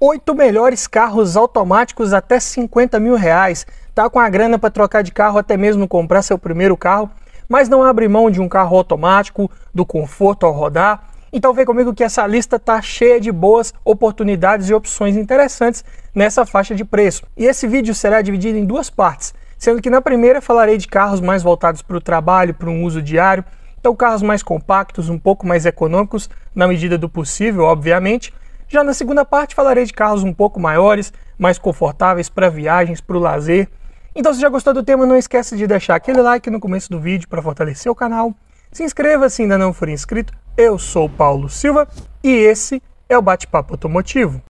Oito melhores carros automáticos até 50 mil reais. Tá com a grana para trocar de carro, até mesmo comprar seu primeiro carro, mas não abre mão de um carro automático, do conforto ao rodar. Então vem comigo que essa lista tá cheia de boas oportunidades e opções interessantes nessa faixa de preço. E esse vídeo será dividido em duas partes, sendo que na primeira falarei de carros mais voltados para o trabalho, para um uso diário, então carros mais compactos, um pouco mais econômicos na medida do possível, obviamente já na segunda parte falarei de carros um pouco maiores, mais confortáveis para viagens, para o lazer. Então se já gostou do tema, não esquece de deixar aquele like no começo do vídeo para fortalecer o canal. Se inscreva se ainda não for inscrito. Eu sou Paulo Silva e esse é o Bate-Papo Automotivo.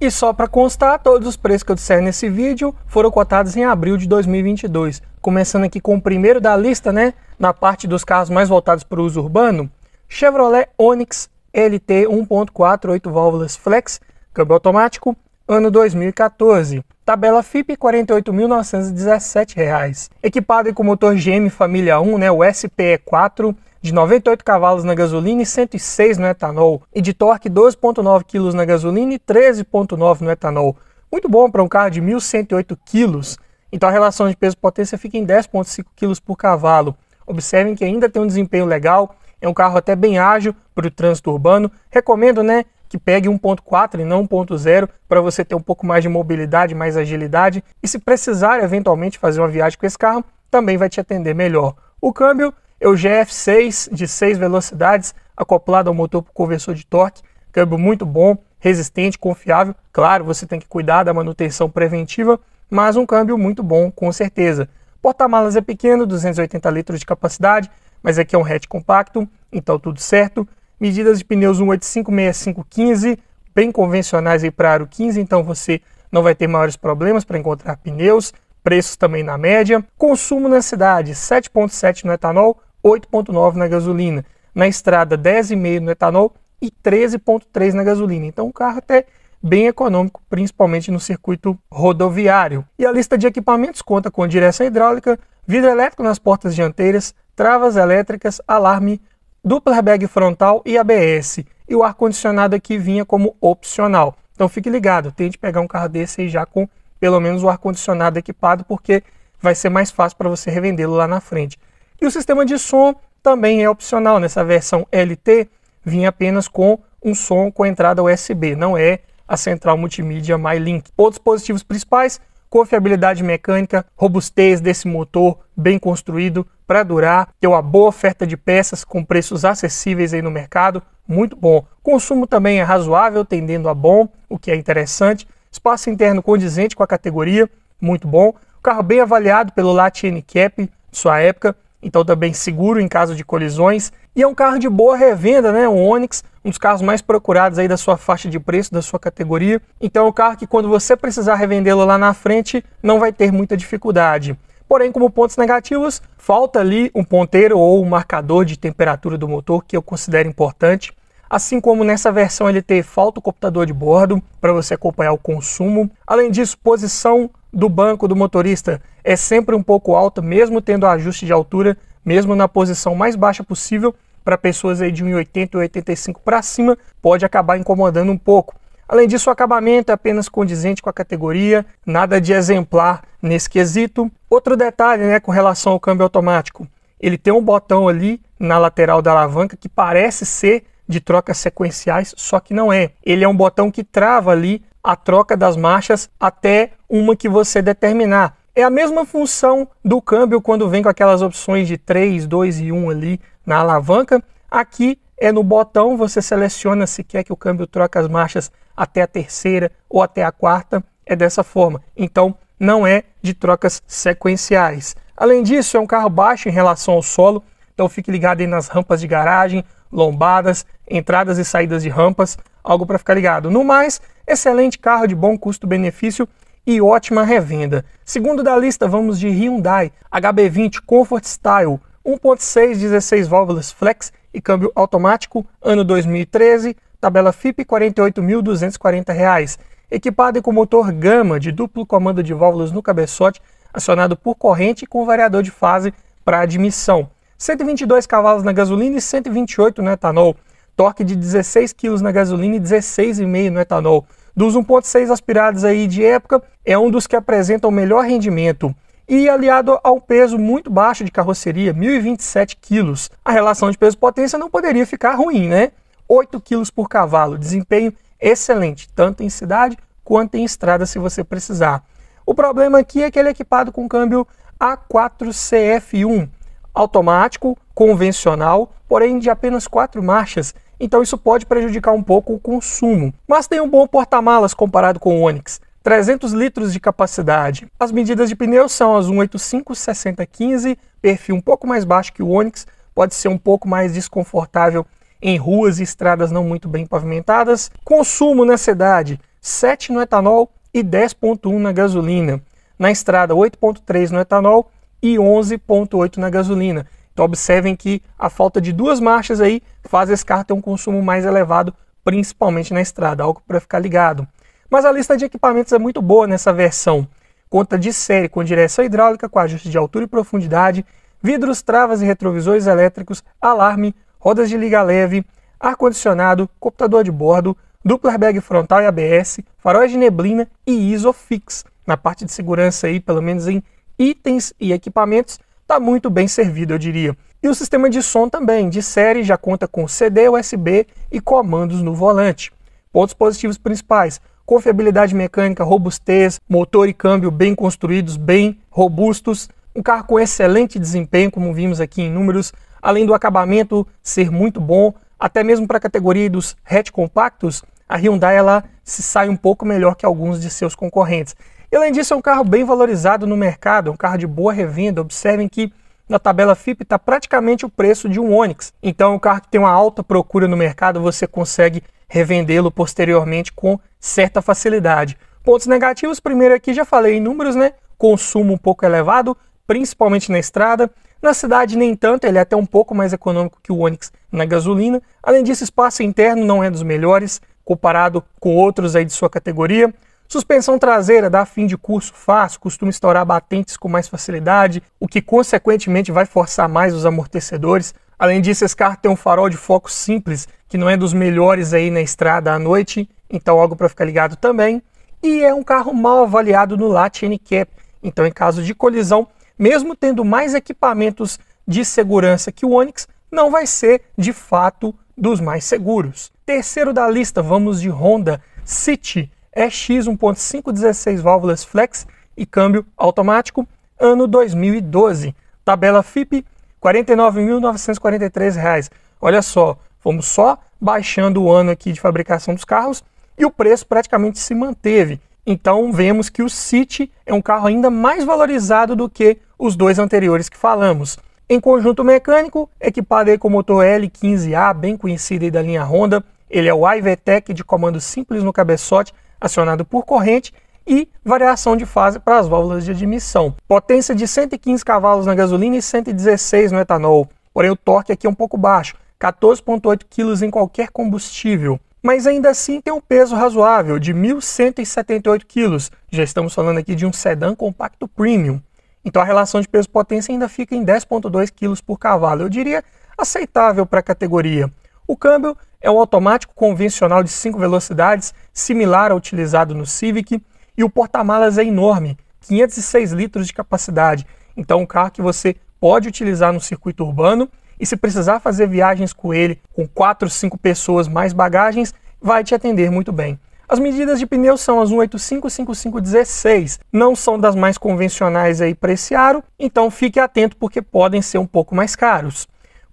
E só para constar, todos os preços que eu disser nesse vídeo foram cotados em abril de 2022. Começando aqui com o primeiro da lista, né? Na parte dos carros mais voltados para o uso urbano, Chevrolet Onix LT 1.4 8 válvulas flex, câmbio automático, ano 2014. Tabela FIP R$ 48.917. Equipado com motor GM Família 1, né, o SPE4, de 98 cavalos na gasolina e 106 no etanol, e de torque 12,9 kg na gasolina e 13,9 no etanol. Muito bom para um carro de 1.108 kg. Então a relação de peso-potência fica em 10,5 kg por cavalo. Observem que ainda tem um desempenho legal, é um carro até bem ágil para o trânsito urbano. Recomendo, né? que pegue 1.4 e não 1.0 para você ter um pouco mais de mobilidade, mais agilidade e se precisar eventualmente fazer uma viagem com esse carro, também vai te atender melhor. O câmbio é o GF6 de 6 velocidades, acoplado ao motor por conversor de torque, câmbio muito bom, resistente, confiável. Claro, você tem que cuidar da manutenção preventiva, mas um câmbio muito bom, com certeza. Porta-malas é pequeno, 280 litros de capacidade, mas aqui é um hatch compacto, então tudo certo. Medidas de pneus 185-65-15, bem convencionais aí para aro 15, então você não vai ter maiores problemas para encontrar pneus, preços também na média. Consumo na cidade, 7.7 no etanol, 8,9 na gasolina. Na estrada, 10,5 no etanol e 13,3 na gasolina. Então, o carro até bem econômico, principalmente no circuito rodoviário. E a lista de equipamentos conta com direção hidráulica, vidro elétrico nas portas dianteiras, travas elétricas, alarme, dupla airbag frontal e ABS. E o ar-condicionado aqui vinha como opcional. Então fique ligado, tente pegar um carro desse aí já com pelo menos o ar-condicionado equipado, porque vai ser mais fácil para você revendê-lo lá na frente. E o sistema de som também é opcional. Nessa versão LT, vinha apenas com um som com entrada USB, não é a central multimídia MyLink. Outros positivos principais, confiabilidade mecânica, robustez desse motor bem construído para durar, ter uma boa oferta de peças com preços acessíveis aí no mercado, muito bom. Consumo também é razoável, tendendo a bom, o que é interessante. Espaço interno condizente com a categoria, muito bom. Carro bem avaliado pelo Latin Cap, sua época, então também seguro em caso de colisões. E é um carro de boa revenda, né? O Onix, um dos carros mais procurados aí da sua faixa de preço, da sua categoria. Então é um carro que quando você precisar revendê-lo lá na frente, não vai ter muita dificuldade. Porém, como pontos negativos, falta ali um ponteiro ou um marcador de temperatura do motor que eu considero importante. Assim como nessa versão ele ter falta o computador de bordo para você acompanhar o consumo. Além disso, posição do banco do motorista é sempre um pouco alta, mesmo tendo ajuste de altura, mesmo na posição mais baixa possível, para pessoas aí de 1,80 e 85 para cima, pode acabar incomodando um pouco. Além disso, o acabamento é apenas condizente com a categoria, nada de exemplar nesse quesito. Outro detalhe né, com relação ao câmbio automático, ele tem um botão ali na lateral da alavanca que parece ser de trocas sequenciais, só que não é. Ele é um botão que trava ali a troca das marchas até uma que você determinar. É a mesma função do câmbio quando vem com aquelas opções de 3, 2 e 1 ali na alavanca. Aqui é no botão, você seleciona se quer que o câmbio troque as marchas até a terceira ou até a quarta. É dessa forma. Então, não é de trocas sequenciais. Além disso, é um carro baixo em relação ao solo, então fique ligado aí nas rampas de garagem, lombadas, entradas e saídas de rampas algo para ficar ligado. No mais, excelente carro de bom custo-benefício e ótima revenda. Segundo da lista, vamos de Hyundai HB20 Comfort Style, 1.6, 16 válvulas flex e câmbio automático, ano 2013, tabela FIP R$ 48.240. Equipado com motor Gama de duplo comando de válvulas no cabeçote, acionado por corrente e com variador de fase para admissão. 122 cavalos na gasolina e 128 no etanol torque de 16 kg na gasolina e 16,5 no etanol. Dos 1.6 aspirados aí de época, é um dos que apresenta o melhor rendimento e aliado ao peso muito baixo de carroceria, 1027 kg. A relação de peso-potência não poderia ficar ruim, né? 8 kg por cavalo, desempenho excelente, tanto em cidade quanto em estrada se você precisar. O problema aqui é que ele é equipado com câmbio A4CF1, automático, convencional, porém de apenas quatro marchas, então isso pode prejudicar um pouco o consumo. Mas tem um bom porta-malas comparado com o Onix. 300 litros de capacidade. As medidas de pneus são as 185 60 15, perfil um pouco mais baixo que o Onix, pode ser um pouco mais desconfortável em ruas e estradas não muito bem pavimentadas. Consumo na cidade, 7 no etanol e 10.1 na gasolina. Na estrada, 8.3 no etanol e 11.8 na gasolina. Então observem que a falta de duas marchas aí faz esse carro ter um consumo mais elevado, principalmente na estrada, algo para ficar ligado. Mas a lista de equipamentos é muito boa nessa versão. Conta de série com direção hidráulica com ajuste de altura e profundidade, vidros, travas e retrovisores elétricos, alarme, rodas de liga leve, ar-condicionado, computador de bordo, duplo airbag frontal e ABS, faróis de neblina e ISOFIX. Na parte de segurança aí, pelo menos em itens e equipamentos, está muito bem servido, eu diria. E o sistema de som também, de série, já conta com CD, USB e comandos no volante. Pontos positivos principais: confiabilidade mecânica, robustez, motor e câmbio bem construídos, bem robustos, um carro com excelente desempenho, como vimos aqui em números, além do acabamento ser muito bom, até mesmo para a categoria dos hatch compactos, a Hyundai ela se sai um pouco melhor que alguns de seus concorrentes além disso, é um carro bem valorizado no mercado, é um carro de boa revenda. Observem que na tabela FIP está praticamente o preço de um Onix. Então, é um carro que tem uma alta procura no mercado, você consegue revendê-lo posteriormente com certa facilidade. Pontos negativos, primeiro aqui já falei em números, né? Consumo um pouco elevado, principalmente na estrada. Na cidade, nem tanto, ele é até um pouco mais econômico que o Onix na gasolina. Além disso, espaço interno não é dos melhores, comparado com outros aí de sua categoria. Suspensão traseira dá fim de curso fácil, costuma estourar batentes com mais facilidade, o que consequentemente vai forçar mais os amortecedores. Além disso, esse carro tem um farol de foco simples, que não é dos melhores aí na estrada à noite, então algo para ficar ligado também. E é um carro mal avaliado no LAT NCAP, então em caso de colisão, mesmo tendo mais equipamentos de segurança que o Onix, não vai ser de fato dos mais seguros. Terceiro da lista, vamos de Honda City EX 1.5, 16 válvulas flex e câmbio automático, ano 2012. Tabela FIP, R$ 49.943. Olha só, fomos só baixando o ano aqui de fabricação dos carros e o preço praticamente se manteve. Então vemos que o City é um carro ainda mais valorizado do que os dois anteriores que falamos. Em conjunto mecânico, equipado com o motor L15A, bem conhecido da linha Honda, ele é o iVTEC de comando simples no cabeçote acionado por corrente e variação de fase para as válvulas de admissão. Potência de 115 cavalos na gasolina e 116 no etanol. Porém, o torque aqui é um pouco baixo, 14,8 kg em qualquer combustível. Mas ainda assim tem um peso razoável de 1.178 kg. Já estamos falando aqui de um sedã compacto premium. Então a relação de peso-potência ainda fica em 10,2 kg por cavalo. Eu diria aceitável para a categoria. O câmbio é um automático convencional de 5 velocidades, similar ao utilizado no Civic, e o porta-malas é enorme, 506 litros de capacidade. Então, um carro que você pode utilizar no circuito urbano e se precisar fazer viagens com ele com 4, 5 pessoas mais bagagens, vai te atender muito bem. As medidas de pneus são as 185 5516, não são das mais convencionais aí para esse aro, então fique atento porque podem ser um pouco mais caros.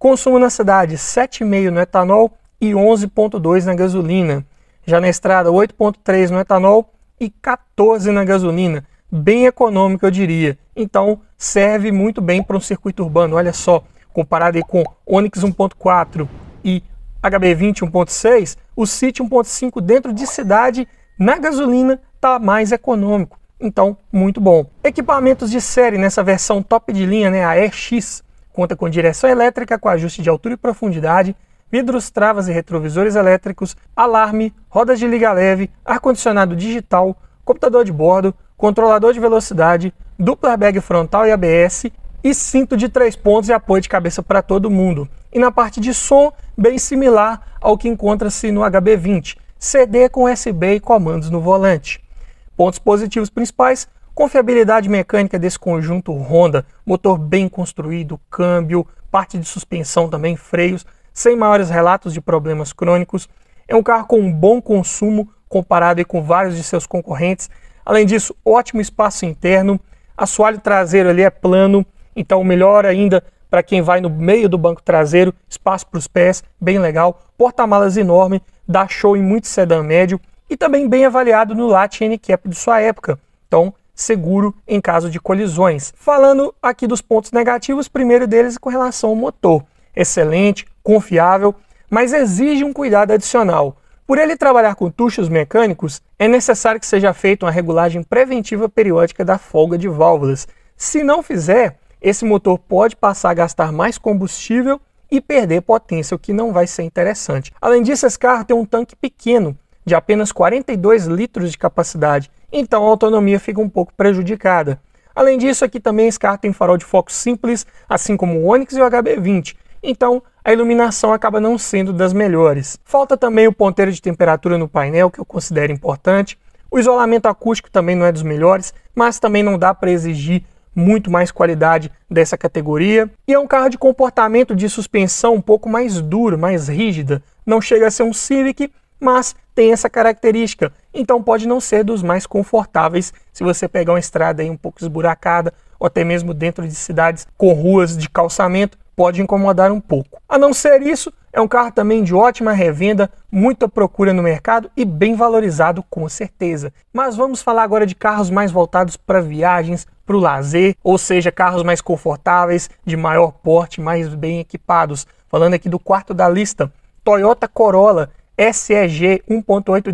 Consumo na cidade, 7,5 no etanol e 11,2 na gasolina. Já na estrada, 8,3 no etanol e 14 na gasolina. Bem econômico, eu diria. Então, serve muito bem para um circuito urbano. Olha só, comparado aí com Onix 1.4 e HB20 1.6, o City 1.5 dentro de cidade, na gasolina, está mais econômico. Então, muito bom. Equipamentos de série nessa versão top de linha, né, a EX, Conta com direção elétrica com ajuste de altura e profundidade, vidros, travas e retrovisores elétricos, alarme, rodas de liga leve, ar-condicionado digital, computador de bordo, controlador de velocidade, dupla airbag frontal e ABS e cinto de três pontos e apoio de cabeça para todo mundo. E na parte de som, bem similar ao que encontra-se no HB20, CD com USB e comandos no volante. Pontos positivos principais: Confiabilidade mecânica desse conjunto Honda, motor bem construído, câmbio, parte de suspensão também, freios, sem maiores relatos de problemas crônicos. É um carro com um bom consumo comparado com vários de seus concorrentes. Além disso, ótimo espaço interno, assoalho traseiro ali é plano, então melhor ainda para quem vai no meio do banco traseiro, espaço para os pés, bem legal. Porta-malas enorme, dá show em muito sedã médio e também bem avaliado no Latin N-Cap de sua época. Então, seguro em caso de colisões. Falando aqui dos pontos negativos, primeiro deles com relação ao motor. Excelente, confiável, mas exige um cuidado adicional. Por ele trabalhar com tuchos mecânicos, é necessário que seja feita uma regulagem preventiva periódica da folga de válvulas. Se não fizer, esse motor pode passar a gastar mais combustível e perder potência, o que não vai ser interessante. Além disso, esse carro tem um tanque pequeno, de apenas 42 litros de capacidade, então a autonomia fica um pouco prejudicada. Além disso, aqui também esse carro tem farol de foco simples, assim como o Onix e o HB20, então a iluminação acaba não sendo das melhores. Falta também o ponteiro de temperatura no painel, que eu considero importante. O isolamento acústico também não é dos melhores, mas também não dá para exigir muito mais qualidade dessa categoria. E é um carro de comportamento de suspensão um pouco mais duro, mais rígida. Não chega a ser um Civic, mas tem essa característica então pode não ser dos mais confortáveis se você pegar uma estrada aí um pouco esburacada ou até mesmo dentro de cidades com ruas de calçamento, pode incomodar um pouco. A não ser isso, é um carro também de ótima revenda, muita procura no mercado e bem valorizado com certeza. Mas vamos falar agora de carros mais voltados para viagens, para o lazer, ou seja, carros mais confortáveis, de maior porte, mais bem equipados. Falando aqui do quarto da lista, Toyota Corolla, SEG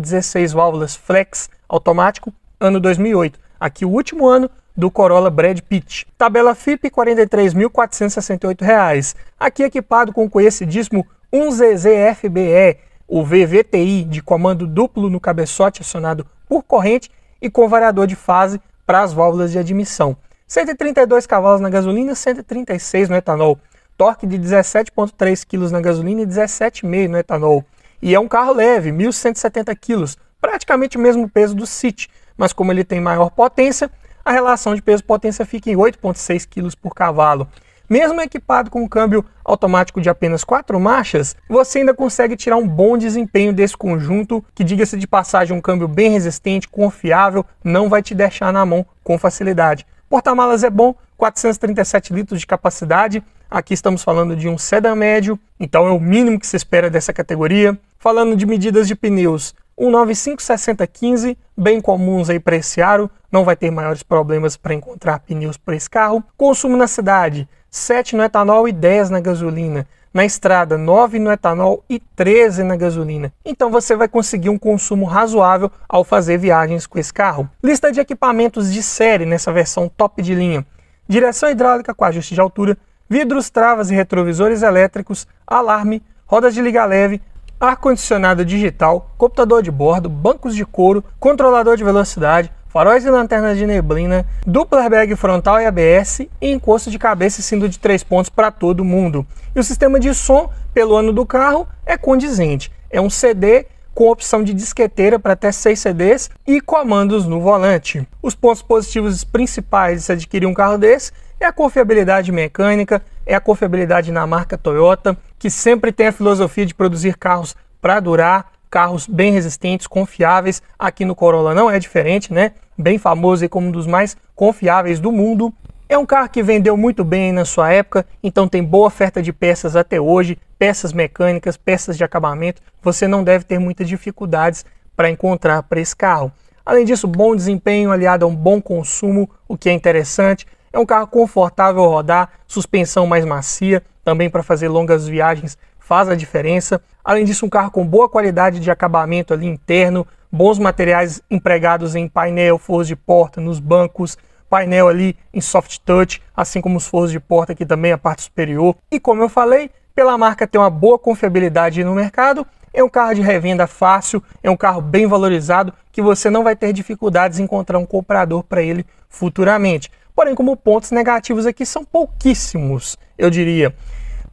16 válvulas flex automático, ano 2008. Aqui o último ano do Corolla Brad Pitt. Tabela FIP R$ 43.468. Aqui equipado com o conhecidíssimo 1ZZFBE, o VVTI de comando duplo no cabeçote acionado por corrente e com variador de fase para as válvulas de admissão. 132 cavalos na gasolina, 136 no etanol. Torque de 17.3 kg na gasolina e 17,5 no etanol. E é um carro leve, 1.170 kg, praticamente o mesmo peso do City, mas como ele tem maior potência, a relação de peso-potência fica em 8,6 kg por cavalo. Mesmo equipado com um câmbio automático de apenas quatro marchas, você ainda consegue tirar um bom desempenho desse conjunto, que diga-se de passagem, um câmbio bem resistente, confiável, não vai te deixar na mão com facilidade. Porta-malas é bom, 437 litros de capacidade, Aqui estamos falando de um sedã médio, então é o mínimo que se espera dessa categoria. Falando de medidas de pneus, um 9556015, bem comuns aí para esse aro, não vai ter maiores problemas para encontrar pneus para esse carro. Consumo na cidade, 7 no etanol e 10 na gasolina. Na estrada, 9 no etanol e 13 na gasolina. Então você vai conseguir um consumo razoável ao fazer viagens com esse carro. Lista de equipamentos de série nessa versão top de linha. Direção hidráulica com ajuste de altura, vidros, travas e retrovisores elétricos, alarme, rodas de liga leve, ar-condicionado digital, computador de bordo, bancos de couro, controlador de velocidade, faróis e lanternas de neblina, dupla airbag frontal e ABS e encosto de cabeça e cinto de três pontos para todo mundo. E o sistema de som, pelo ano do carro, é condizente. É um CD com opção de disqueteira para até 6 CDs e comandos no volante. Os pontos positivos principais de se adquirir um carro desse é a confiabilidade mecânica, é a confiabilidade na marca Toyota, que sempre tem a filosofia de produzir carros para durar, carros bem resistentes, confiáveis. Aqui no Corolla não é diferente, né? Bem famoso e como um dos mais confiáveis do mundo. É um carro que vendeu muito bem na sua época, então tem boa oferta de peças até hoje, peças mecânicas, peças de acabamento. Você não deve ter muitas dificuldades para encontrar para esse carro. Além disso, bom desempenho aliado a um bom consumo, o que é interessante. É um carro confortável rodar, suspensão mais macia, também para fazer longas viagens faz a diferença. Além disso, um carro com boa qualidade de acabamento ali interno, bons materiais empregados em painel, forros de porta, nos bancos, painel ali em soft touch, assim como os forros de porta aqui também, a parte superior. E como eu falei, pela marca ter uma boa confiabilidade no mercado, é um carro de revenda fácil, é um carro bem valorizado que você não vai ter dificuldades em encontrar um comprador para ele futuramente. Porém, como pontos negativos aqui são pouquíssimos, eu diria.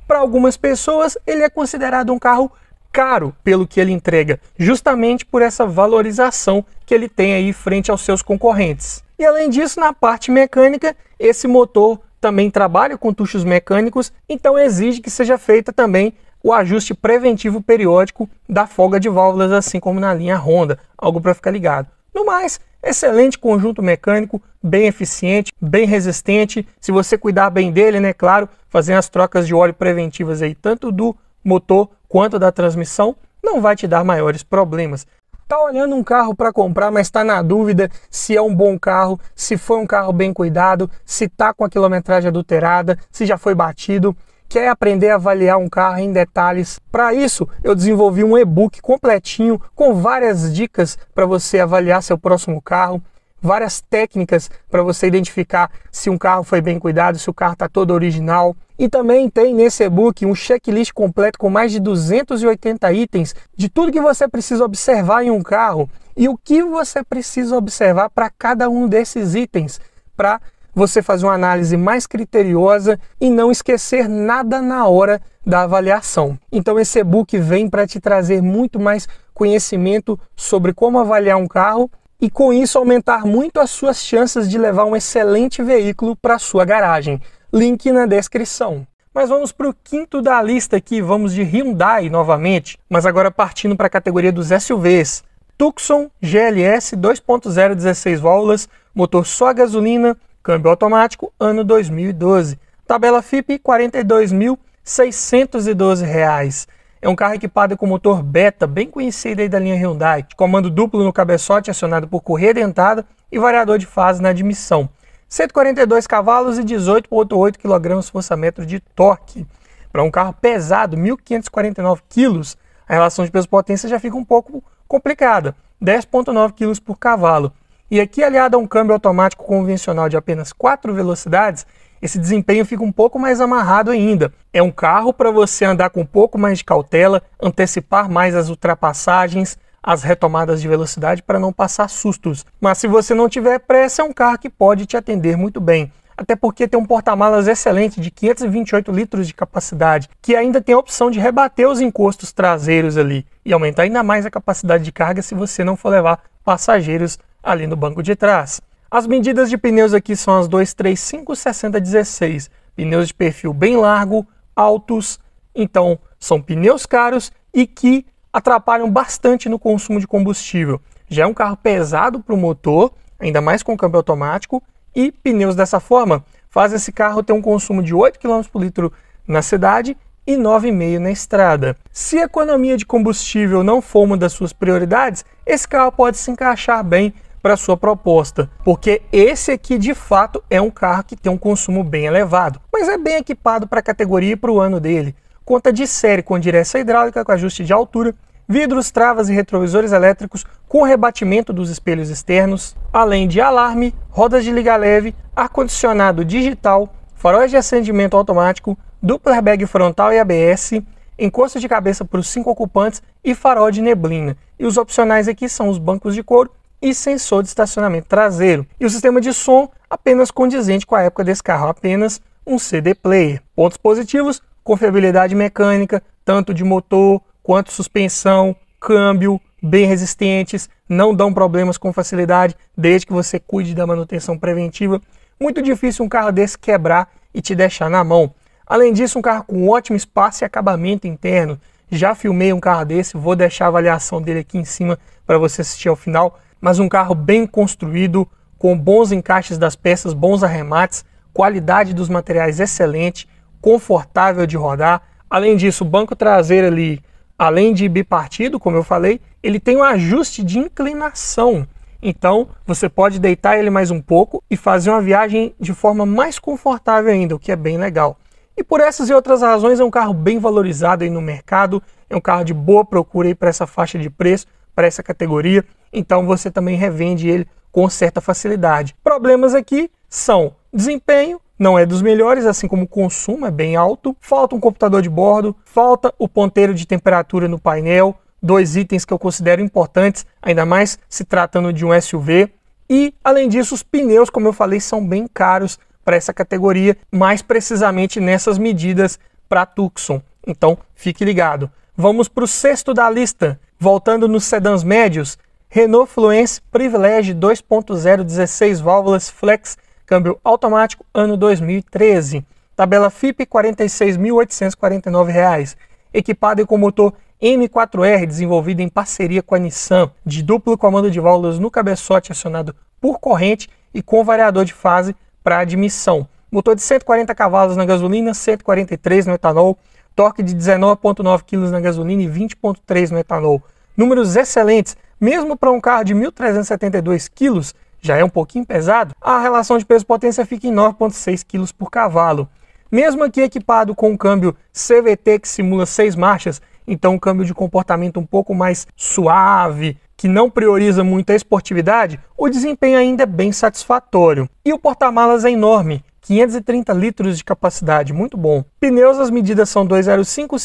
Para algumas pessoas, ele é considerado um carro caro pelo que ele entrega, justamente por essa valorização que ele tem aí frente aos seus concorrentes. E além disso, na parte mecânica, esse motor também trabalha com tuchos mecânicos, então exige que seja feita também o ajuste preventivo periódico da folga de válvulas, assim como na linha Honda, algo para ficar ligado. No mais, Excelente conjunto mecânico, bem eficiente, bem resistente. Se você cuidar bem dele, né, claro, fazendo as trocas de óleo preventivas aí, tanto do motor quanto da transmissão, não vai te dar maiores problemas. Tá olhando um carro para comprar, mas está na dúvida se é um bom carro, se foi um carro bem cuidado, se tá com a quilometragem adulterada, se já foi batido quer aprender a avaliar um carro em detalhes. Para isso, eu desenvolvi um e-book completinho com várias dicas para você avaliar seu próximo carro, várias técnicas para você identificar se um carro foi bem cuidado, se o carro está todo original. E também tem nesse e-book um checklist completo com mais de 280 itens de tudo que você precisa observar em um carro e o que você precisa observar para cada um desses itens para você fazer uma análise mais criteriosa e não esquecer nada na hora da avaliação. Então esse e-book vem para te trazer muito mais conhecimento sobre como avaliar um carro e com isso aumentar muito as suas chances de levar um excelente veículo para sua garagem. Link na descrição. Mas vamos para o quinto da lista aqui, vamos de Hyundai novamente, mas agora partindo para a categoria dos SUVs. Tucson GLS 2.0 16 válvulas, motor só gasolina, Câmbio automático, ano 2012. Tabela FIP, R$ 42.612. É um carro equipado com motor Beta, bem conhecido aí da linha Hyundai, comando duplo no cabeçote acionado por correia dentada e variador de fase na admissão. 142 cavalos e 18.8 kgfm de torque. Para um carro pesado, 1.549 kg, a relação de peso-potência já fica um pouco complicada, 10.9 kg por cavalo. E aqui, aliado a um câmbio automático convencional de apenas 4 velocidades, esse desempenho fica um pouco mais amarrado ainda. É um carro para você andar com um pouco mais de cautela, antecipar mais as ultrapassagens, as retomadas de velocidade para não passar sustos. Mas se você não tiver pressa, é um carro que pode te atender muito bem. Até porque tem um porta-malas excelente de 528 litros de capacidade, que ainda tem a opção de rebater os encostos traseiros ali e aumentar ainda mais a capacidade de carga se você não for levar passageiros ali no banco de trás. As medidas de pneus aqui são as 235 6016, pneus de perfil bem largo, altos, então são pneus caros e que atrapalham bastante no consumo de combustível. Já é um carro pesado para o motor, ainda mais com câmbio automático, e pneus dessa forma faz esse carro ter um consumo de 8 km por litro na cidade e 9,5 na estrada. Se a economia de combustível não for uma das suas prioridades, esse carro pode se encaixar bem para a sua proposta, porque esse aqui de fato é um carro que tem um consumo bem elevado, mas é bem equipado para a categoria e para o ano dele. Conta de série com direção hidráulica com ajuste de altura, vidros, travas e retrovisores elétricos com rebatimento dos espelhos externos, além de alarme, rodas de liga leve, ar-condicionado digital, faróis de acendimento automático, duplo airbag frontal e ABS, encosto de cabeça para os cinco ocupantes e farol de neblina. E os opcionais aqui são os bancos de couro e sensor de estacionamento traseiro. E o sistema de som apenas condizente com a época desse carro, apenas um CD player. Pontos positivos: confiabilidade mecânica, tanto de motor quanto suspensão, câmbio, bem resistentes, não dão problemas com facilidade, desde que você cuide da manutenção preventiva. Muito difícil um carro desse quebrar e te deixar na mão. Além disso, um carro com ótimo espaço e acabamento interno. Já filmei um carro desse, vou deixar a avaliação dele aqui em cima para você assistir ao final mas um carro bem construído, com bons encaixes das peças, bons arremates, qualidade dos materiais excelente, confortável de rodar. Além disso, o banco traseiro ali, além de bipartido, como eu falei, ele tem um ajuste de inclinação. Então, você pode deitar ele mais um pouco e fazer uma viagem de forma mais confortável ainda, o que é bem legal. E por essas e outras razões, é um carro bem valorizado aí no mercado, é um carro de boa procura aí para essa faixa de preço, para essa categoria, então você também revende ele com certa facilidade. Problemas aqui são desempenho, não é dos melhores, assim como o consumo é bem alto, falta um computador de bordo, falta o ponteiro de temperatura no painel, dois itens que eu considero importantes, ainda mais se tratando de um SUV. E, além disso, os pneus, como eu falei, são bem caros para essa categoria, mais precisamente nessas medidas para Tucson. Então, fique ligado. Vamos para o sexto da lista, Voltando nos sedãs médios, Renault Fluence Privilege 2.0 16 válvulas flex, câmbio automático, ano 2013. Tabela FIP R$ 46.849, equipado com motor M4R desenvolvido em parceria com a Nissan, de duplo comando de válvulas no cabeçote acionado por corrente e com variador de fase para admissão. Motor de 140 cavalos na gasolina, 143 no etanol, torque de 19,9 kg na gasolina e 20,3 no etanol. Números excelentes, mesmo para um carro de 1.372 kg, já é um pouquinho pesado, a relação de peso-potência fica em 9,6 kg por cavalo. Mesmo aqui equipado com um câmbio CVT que simula seis marchas, então um câmbio de comportamento um pouco mais suave, que não prioriza muito a esportividade, o desempenho ainda é bem satisfatório. E o porta-malas é enorme, 530 litros de capacidade, muito bom. Pneus, as medidas são 205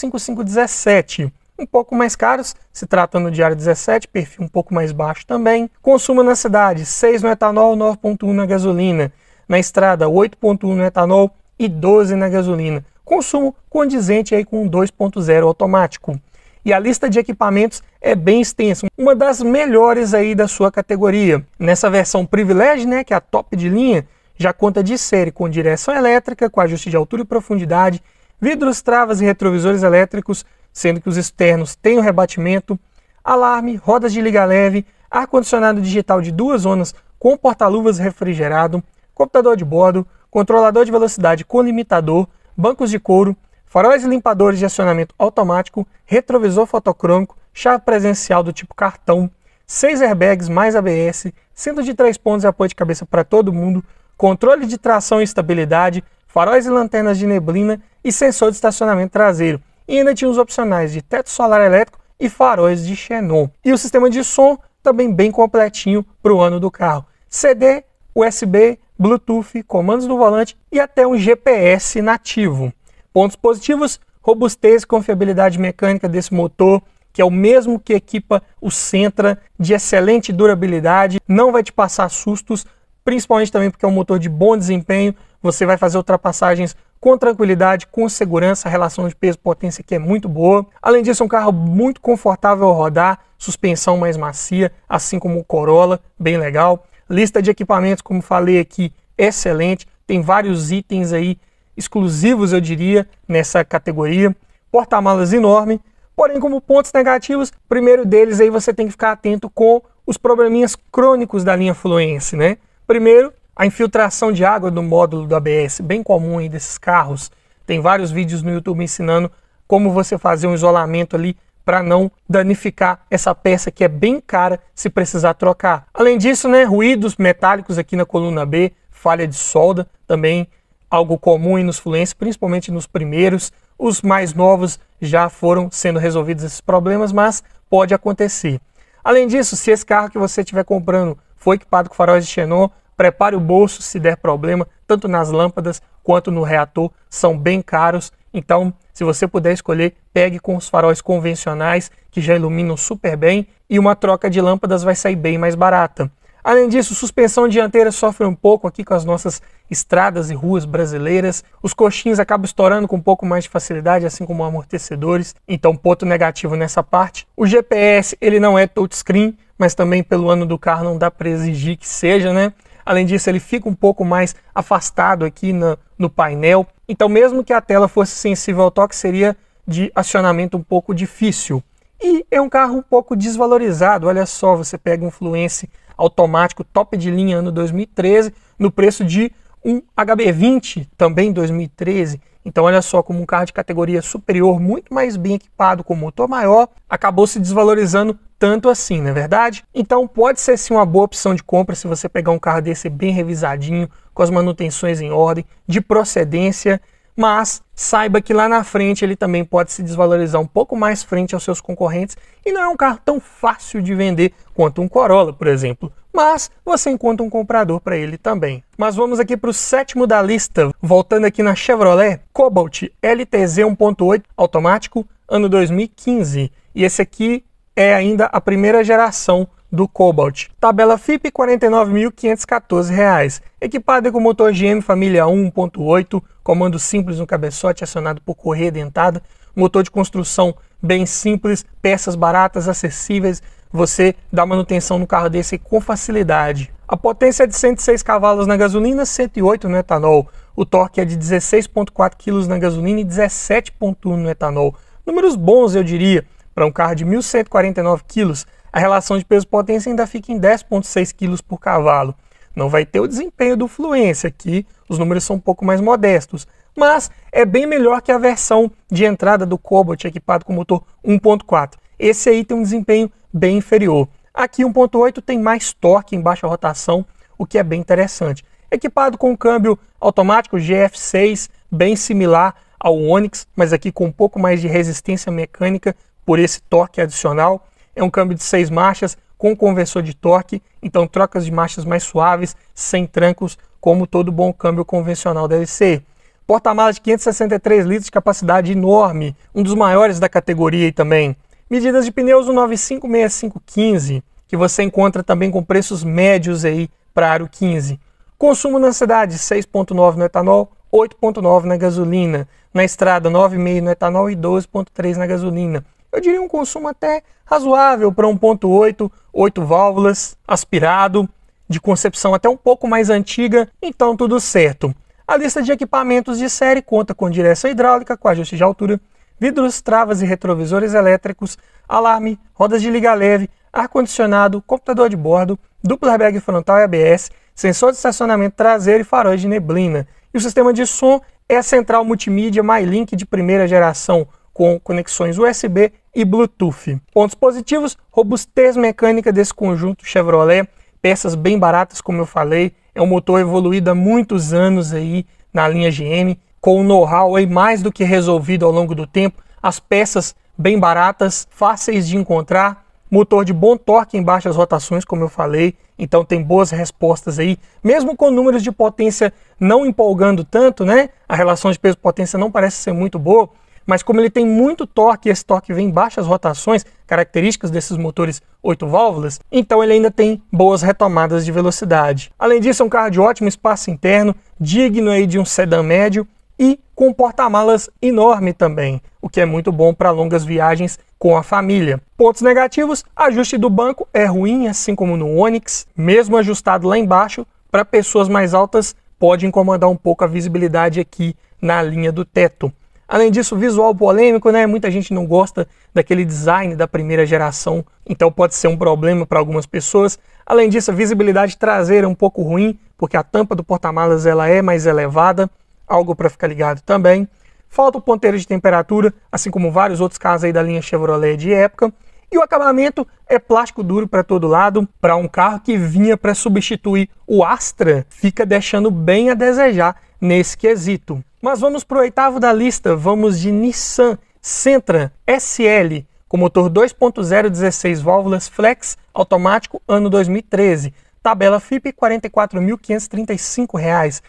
17, um pouco mais caros, se trata no diário 17, perfil um pouco mais baixo também. Consumo na cidade, 6 no etanol, 9.1 na gasolina. Na estrada, 8.1 no etanol e 12 na gasolina. Consumo condizente aí com 2.0 automático. E a lista de equipamentos é bem extensa, uma das melhores aí da sua categoria. Nessa versão Privilege, né, que é a top de linha, já conta de série com direção elétrica, com ajuste de altura e profundidade, vidros, travas e retrovisores elétricos, sendo que os externos têm o rebatimento, alarme, rodas de liga leve, ar-condicionado digital de duas zonas com porta-luvas refrigerado, computador de bordo, controlador de velocidade com limitador, bancos de couro, faróis e limpadores de acionamento automático, retrovisor fotocrômico, chave presencial do tipo cartão, 6 airbags mais ABS, cinto de 3 pontos e apoio de cabeça para todo mundo, controle de tração e estabilidade, faróis e lanternas de neblina e sensor de estacionamento traseiro. E ainda tinha os opcionais de teto solar elétrico e faróis de xenon. E o sistema de som também bem completinho para o ano do carro. CD, USB, Bluetooth, comandos do volante e até um GPS nativo. Pontos positivos: robustez e confiabilidade mecânica desse motor, que é o mesmo que equipa o Sentra, de excelente durabilidade, não vai te passar sustos, principalmente também porque é um motor de bom desempenho, você vai fazer ultrapassagens com tranquilidade, com segurança, a relação de peso-potência aqui é muito boa. Além disso, é um carro muito confortável ao rodar, suspensão mais macia, assim como o Corolla, bem legal. Lista de equipamentos, como falei aqui, excelente, tem vários itens aí exclusivos, eu diria, nessa categoria. Porta-malas enorme, porém como pontos negativos, primeiro deles aí você tem que ficar atento com os probleminhas crônicos da linha Fluence, né? Primeiro, a infiltração de água do módulo do ABS, bem comum aí desses carros. Tem vários vídeos no YouTube ensinando como você fazer um isolamento ali para não danificar essa peça que é bem cara se precisar trocar. Além disso, né, ruídos metálicos aqui na coluna B, falha de solda, também algo comum nos fluentes, principalmente nos primeiros. Os mais novos já foram sendo resolvidos esses problemas, mas pode acontecer. Além disso, se esse carro que você estiver comprando foi equipado com faróis de xenon, prepare o bolso se der problema, tanto nas lâmpadas quanto no reator, são bem caros. Então, se você puder escolher, pegue com os faróis convencionais que já iluminam super bem e uma troca de lâmpadas vai sair bem mais barata. Além disso, suspensão dianteira sofre um pouco aqui com as nossas estradas e ruas brasileiras. Os coxins acabam estourando com um pouco mais de facilidade, assim como amortecedores. Então, ponto negativo nessa parte. O GPS, ele não é touchscreen, mas também pelo ano do carro não dá para exigir que seja, né? Além disso, ele fica um pouco mais afastado aqui no, no painel. Então, mesmo que a tela fosse sensível ao toque, seria de acionamento um pouco difícil. E é um carro um pouco desvalorizado. Olha só, você pega um Fluence automático top de linha ano 2013, no preço de um HB20, também 2013. Então olha só como um carro de categoria superior, muito mais bem equipado com motor maior, acabou se desvalorizando tanto assim, não é verdade? Então pode ser sim uma boa opção de compra se você pegar um carro desse bem revisadinho, com as manutenções em ordem, de procedência mas saiba que lá na frente ele também pode se desvalorizar um pouco mais frente aos seus concorrentes e não é um carro tão fácil de vender quanto um Corolla, por exemplo. Mas você encontra um comprador para ele também. Mas vamos aqui para o sétimo da lista, voltando aqui na Chevrolet Cobalt LTZ 1.8 automático, ano 2015. E esse aqui é ainda a primeira geração do Cobalt. Tabela FIP R$ 49.514, equipada com motor GM família 1.8, comando simples no cabeçote acionado por correia dentada, motor de construção bem simples, peças baratas, acessíveis, você dá manutenção no carro desse com facilidade. A potência é de 106 cavalos na gasolina, 108 no etanol. O torque é de 16.4 kg na gasolina e 17.1 no etanol. Números bons, eu diria, para um carro de 1149 quilos a relação de peso-potência ainda fica em 10,6 kg por cavalo. Não vai ter o desempenho do Fluência, que os números são um pouco mais modestos, mas é bem melhor que a versão de entrada do Cobalt equipado com motor 1.4. Esse aí tem um desempenho bem inferior. Aqui 1.8 tem mais torque em baixa rotação, o que é bem interessante. Equipado com um câmbio automático GF6, bem similar ao Onix, mas aqui com um pouco mais de resistência mecânica por esse torque adicional é um câmbio de seis marchas com conversor de torque, então trocas de marchas mais suaves, sem trancos, como todo bom câmbio convencional deve ser. Porta-malas de 563 litros, capacidade enorme, um dos maiores da categoria e também. Medidas de pneus o 956515, que você encontra também com preços médios aí para aro 15. Consumo na cidade 6.9 no etanol, 8.9 na gasolina, na estrada 9,5 no etanol e 12.3 na gasolina eu diria um consumo até razoável para 1.8, 8 válvulas, aspirado, de concepção até um pouco mais antiga, então tudo certo. A lista de equipamentos de série conta com direção hidráulica, com ajuste de altura, vidros, travas e retrovisores elétricos, alarme, rodas de liga leve, ar-condicionado, computador de bordo, duplo airbag frontal e ABS, sensor de estacionamento traseiro e faróis de neblina. E o sistema de som é a central multimídia MyLink de primeira geração, com conexões USB e Bluetooth. Pontos positivos: robustez mecânica desse conjunto Chevrolet, peças bem baratas, como eu falei, é um motor evoluído há muitos anos aí na linha GM, com o know-how aí mais do que resolvido ao longo do tempo, as peças bem baratas, fáceis de encontrar, motor de bom torque em baixas rotações, como eu falei, então tem boas respostas aí, mesmo com números de potência não empolgando tanto, né? A relação de peso potência não parece ser muito boa, mas como ele tem muito torque e esse torque vem em baixas rotações, características desses motores 8 válvulas, então ele ainda tem boas retomadas de velocidade. Além disso, é um carro de ótimo espaço interno, digno aí de um sedã médio e com porta-malas enorme também, o que é muito bom para longas viagens com a família. Pontos negativos: ajuste do banco é ruim, assim como no Onix, mesmo ajustado lá embaixo, para pessoas mais altas pode incomodar um pouco a visibilidade aqui na linha do teto. Além disso, visual polêmico, né? Muita gente não gosta daquele design da primeira geração, então pode ser um problema para algumas pessoas. Além disso, a visibilidade traseira é um pouco ruim, porque a tampa do porta-malas ela é mais elevada, algo para ficar ligado também. Falta o ponteiro de temperatura, assim como vários outros carros aí da linha Chevrolet de época. E o acabamento é plástico duro para todo lado, para um carro que vinha para substituir o Astra, fica deixando bem a desejar nesse quesito. Mas vamos para o oitavo da lista, vamos de Nissan Sentra SL, com motor 2.0 16 válvulas flex automático ano 2013, tabela FIP R$ 44.535,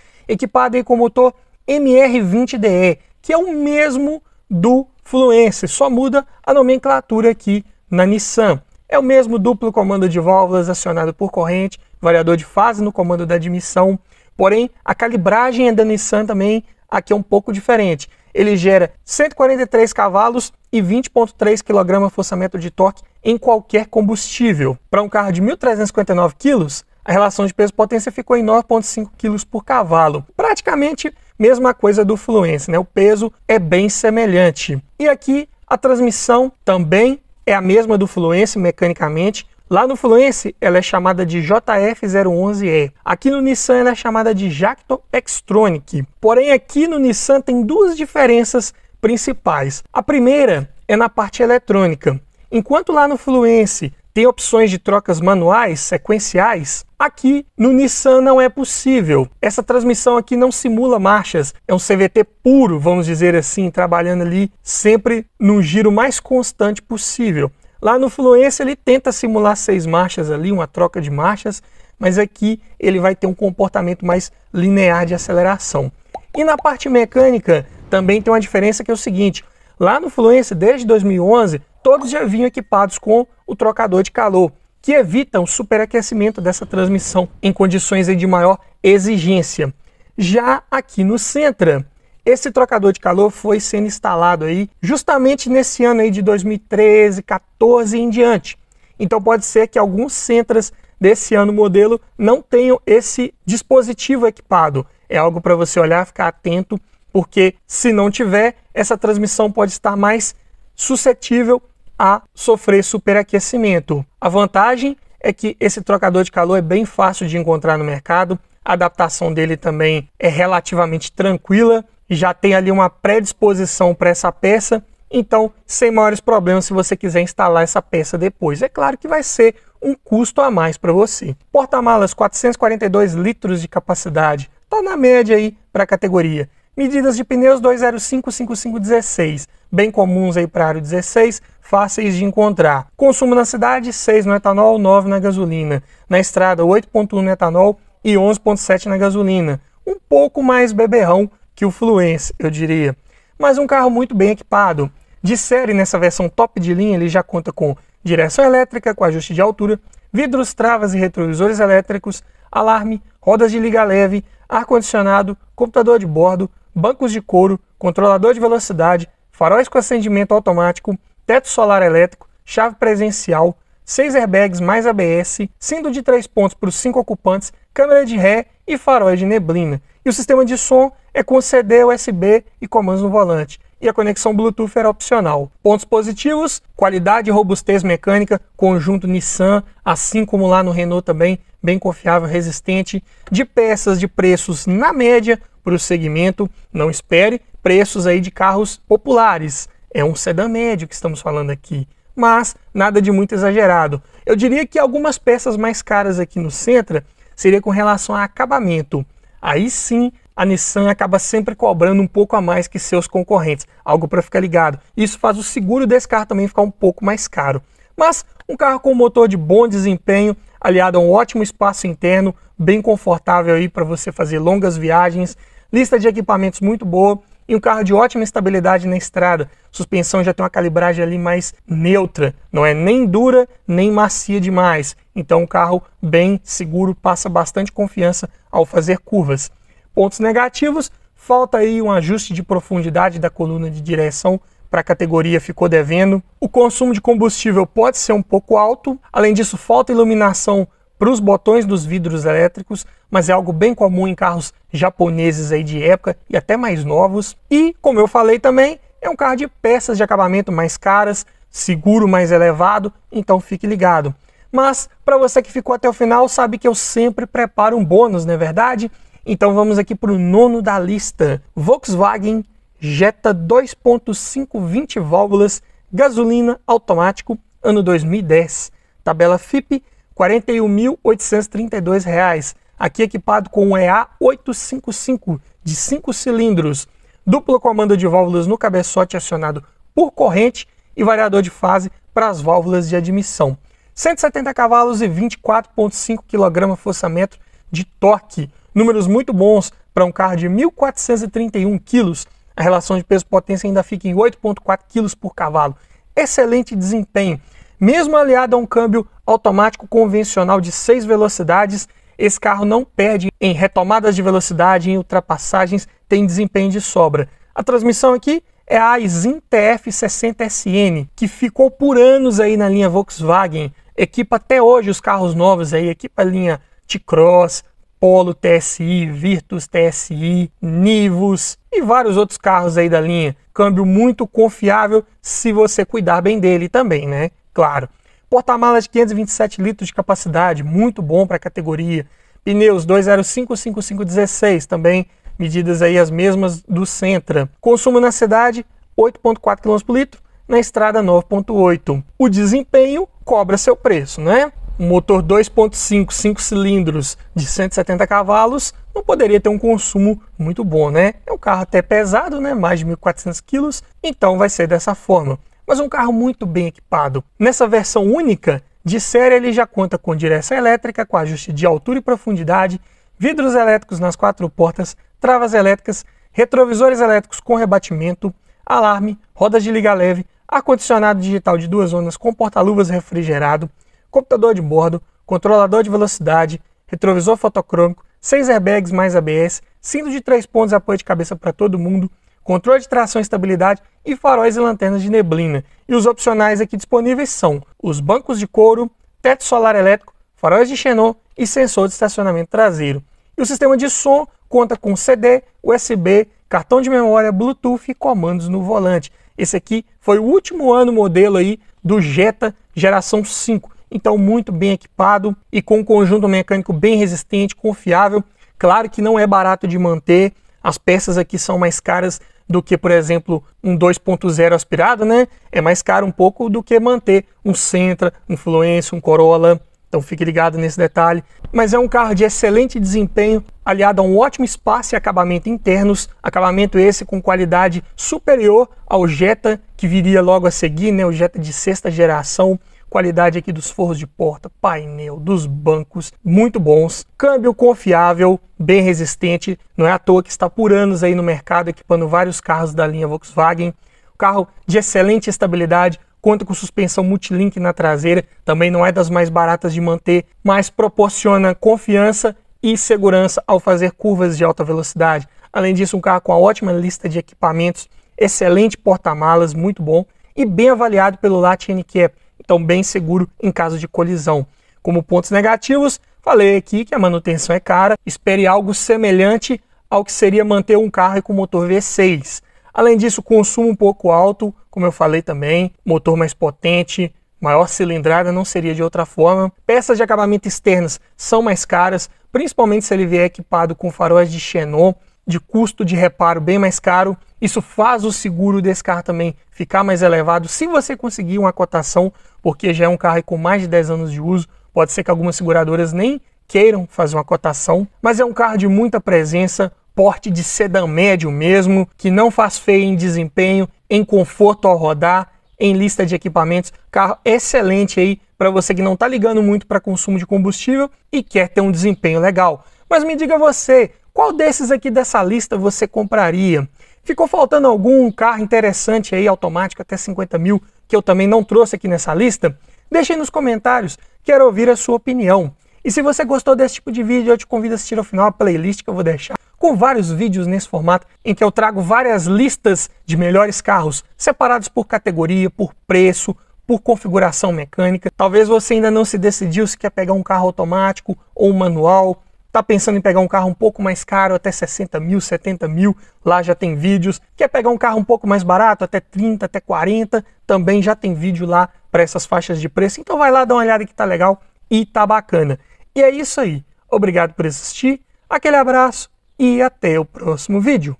aí com motor MR20DE, que é o mesmo do Fluence, só muda a nomenclatura aqui na Nissan. É o mesmo duplo comando de válvulas acionado por corrente, variador de fase no comando da admissão, porém a calibragem é da Nissan também aqui é um pouco diferente. Ele gera 143 cavalos e 20.3 kg forçamento de torque em qualquer combustível. Para um carro de 1.359 kg, a relação de peso-potência ficou em 9.5 kg por cavalo. Praticamente mesma coisa do Fluence, né? O peso é bem semelhante. E aqui a transmissão também é a mesma do Fluence mecanicamente, Lá no Fluence, ela é chamada de JF011E. Aqui no Nissan, ela é chamada de Jacto Xtronic. Porém, aqui no Nissan tem duas diferenças principais. A primeira é na parte eletrônica. Enquanto lá no Fluence tem opções de trocas manuais, sequenciais, aqui no Nissan não é possível. Essa transmissão aqui não simula marchas, é um CVT puro, vamos dizer assim, trabalhando ali sempre no giro mais constante possível. Lá no Fluência ele tenta simular seis marchas ali, uma troca de marchas, mas aqui ele vai ter um comportamento mais linear de aceleração. E na parte mecânica também tem uma diferença que é o seguinte, lá no Fluência desde 2011 todos já vinham equipados com o trocador de calor, que evita o superaquecimento dessa transmissão em condições de maior exigência. Já aqui no Sentra, esse trocador de calor foi sendo instalado aí justamente nesse ano aí de 2013, 14 em diante. Então pode ser que alguns Sentras desse ano modelo não tenham esse dispositivo equipado. É algo para você olhar, ficar atento, porque se não tiver, essa transmissão pode estar mais suscetível a sofrer superaquecimento. A vantagem é que esse trocador de calor é bem fácil de encontrar no mercado, a adaptação dele também é relativamente tranquila já tem ali uma predisposição para essa peça, então sem maiores problemas se você quiser instalar essa peça depois. É claro que vai ser um custo a mais para você. Porta-malas 442 litros de capacidade, está na média aí para a categoria. Medidas de pneus 205-5516, bem comuns aí para aro 16, fáceis de encontrar. Consumo na cidade 6 no etanol, 9 na gasolina. Na estrada 8.1 no etanol e 11.7 na gasolina. Um pouco mais beberrão que o Fluence, eu diria. Mas um carro muito bem equipado. De série, nessa versão top de linha, ele já conta com direção elétrica, com ajuste de altura, vidros, travas e retrovisores elétricos, alarme, rodas de liga leve, ar-condicionado, computador de bordo, bancos de couro, controlador de velocidade, faróis com acendimento automático, teto solar elétrico, chave presencial, 6 airbags mais ABS, cinto de 3 pontos para os 5 ocupantes, câmera de ré e faróis de neblina. E o sistema de som é com CD USB e comandos no volante. E a conexão Bluetooth era opcional. Pontos positivos: qualidade e robustez mecânica, conjunto Nissan, assim como lá no Renault também, bem confiável, resistente, de peças de preços na média para o segmento. Não espere preços aí de carros populares. É um sedã médio que estamos falando aqui, mas nada de muito exagerado. Eu diria que algumas peças mais caras aqui no Sentra seria com relação a acabamento. Aí sim, a Nissan acaba sempre cobrando um pouco a mais que seus concorrentes, algo para ficar ligado. Isso faz o seguro desse carro também ficar um pouco mais caro. Mas um carro com um motor de bom desempenho, aliado a um ótimo espaço interno, bem confortável aí para você fazer longas viagens, lista de equipamentos muito boa e um carro de ótima estabilidade na estrada. Suspensão já tem uma calibragem ali mais neutra, não é nem dura nem macia demais. Então, um carro bem seguro passa bastante confiança ao fazer curvas. Pontos negativos, falta aí um ajuste de profundidade da coluna de direção para a categoria ficou devendo. O consumo de combustível pode ser um pouco alto. Além disso, falta iluminação para os botões dos vidros elétricos, mas é algo bem comum em carros japoneses aí de época e até mais novos. E, como eu falei também, é um carro de peças de acabamento mais caras, seguro mais elevado, então fique ligado. Mas para você que ficou até o final, sabe que eu sempre preparo um bônus, não é verdade? Então vamos aqui para o nono da lista: Volkswagen Jetta 2.5 20 válvulas, gasolina automático, ano 2010. Tabela FIP R$ 41.832. Aqui equipado com um EA 855 de 5 cilindros, duplo comando de válvulas no cabeçote acionado por corrente e variador de fase para as válvulas de admissão. 170 cavalos e 24.5 kgfm força-metro de torque. Números muito bons para um carro de 1.431 quilos. A relação de peso-potência ainda fica em 8,4 quilos por cavalo. Excelente desempenho. Mesmo aliado a um câmbio automático convencional de 6 velocidades, esse carro não perde em retomadas de velocidade, em ultrapassagens, tem desempenho de sobra. A transmissão aqui é a Aisin TF60SN, que ficou por anos aí na linha Volkswagen, equipa até hoje os carros novos aí, equipa a linha T-Cross, Polo TSI, Virtus TSI, Nivus e vários outros carros aí da linha. Câmbio muito confiável se você cuidar bem dele também, né? Claro. Porta-malas de 527 litros de capacidade, muito bom para a categoria. Pneus 2055516, também medidas aí as mesmas do Sentra. Consumo na cidade 8.4 km por litro, na estrada 9.8. O desempenho cobra seu preço, né? um motor 2.5, 5 cilindros de 170 cavalos, não poderia ter um consumo muito bom, né? É um carro até pesado, né? Mais de 1.400 quilos, então vai ser dessa forma. Mas um carro muito bem equipado. Nessa versão única, de série ele já conta com direção elétrica, com ajuste de altura e profundidade, vidros elétricos nas quatro portas, travas elétricas, retrovisores elétricos com rebatimento, alarme, rodas de liga leve, ar-condicionado digital de duas zonas com porta-luvas refrigerado, computador de bordo, controlador de velocidade, retrovisor fotocrômico, 6 airbags mais ABS, cinto de 3 pontos apoio de cabeça para todo mundo, controle de tração e estabilidade e faróis e lanternas de neblina. E os opcionais aqui disponíveis são os bancos de couro, teto solar elétrico, faróis de xenon e sensor de estacionamento traseiro. E o sistema de som conta com CD, USB, cartão de memória, Bluetooth e comandos no volante. Esse aqui foi o último ano modelo aí do Jetta geração 5 então muito bem equipado e com um conjunto mecânico bem resistente, confiável. Claro que não é barato de manter, as peças aqui são mais caras do que, por exemplo, um 2.0 aspirado, né? É mais caro um pouco do que manter um Sentra, um Fluence, um Corolla. Então fique ligado nesse detalhe. Mas é um carro de excelente desempenho, aliado a um ótimo espaço e acabamento internos. Acabamento esse com qualidade superior ao Jetta, que viria logo a seguir, né? O Jetta de sexta geração. Qualidade aqui dos forros de porta, painel, dos bancos, muito bons. Câmbio confiável, bem resistente. Não é à toa que está por anos aí no mercado, equipando vários carros da linha Volkswagen. Carro de excelente estabilidade, conta com suspensão multilink na traseira, também não é das mais baratas de manter, mas proporciona confiança e segurança ao fazer curvas de alta velocidade. Além disso, um carro com uma ótima lista de equipamentos, excelente porta-malas, muito bom, e bem avaliado pelo LAT NCAP, então bem seguro em caso de colisão. Como pontos negativos, falei aqui que a manutenção é cara, espere algo semelhante ao que seria manter um carro com motor V6. Além disso, consumo um pouco alto, como eu falei também, motor mais potente, maior cilindrada não seria de outra forma. Peças de acabamento externas são mais caras, principalmente se ele vier equipado com faróis de xenon, de custo de reparo bem mais caro. Isso faz o seguro desse carro também ficar mais elevado. Se você conseguir uma cotação, porque já é um carro com mais de 10 anos de uso, pode ser que algumas seguradoras nem queiram fazer uma cotação, mas é um carro de muita presença, porte de sedã médio mesmo, que não faz feio em desempenho, em conforto ao rodar, em lista de equipamentos, carro excelente aí para você que não está ligando muito para consumo de combustível e quer ter um desempenho legal. Mas me diga você, qual desses aqui dessa lista você compraria? Ficou faltando algum carro interessante aí, automático, até 50 mil, que eu também não trouxe aqui nessa lista? Deixe aí nos comentários, quero ouvir a sua opinião. E se você gostou desse tipo de vídeo, eu te convido a assistir ao final a playlist que eu vou deixar com vários vídeos nesse formato, em que eu trago várias listas de melhores carros, separados por categoria, por preço, por configuração mecânica. Talvez você ainda não se decidiu se quer pegar um carro automático ou um manual, está pensando em pegar um carro um pouco mais caro, até 60 mil, 70 mil, lá já tem vídeos. Quer pegar um carro um pouco mais barato, até 30, até 40, também já tem vídeo lá para essas faixas de preço. Então vai lá, dá uma olhada que tá legal e tá bacana. E é isso aí. Obrigado por assistir, aquele abraço e até o próximo vídeo.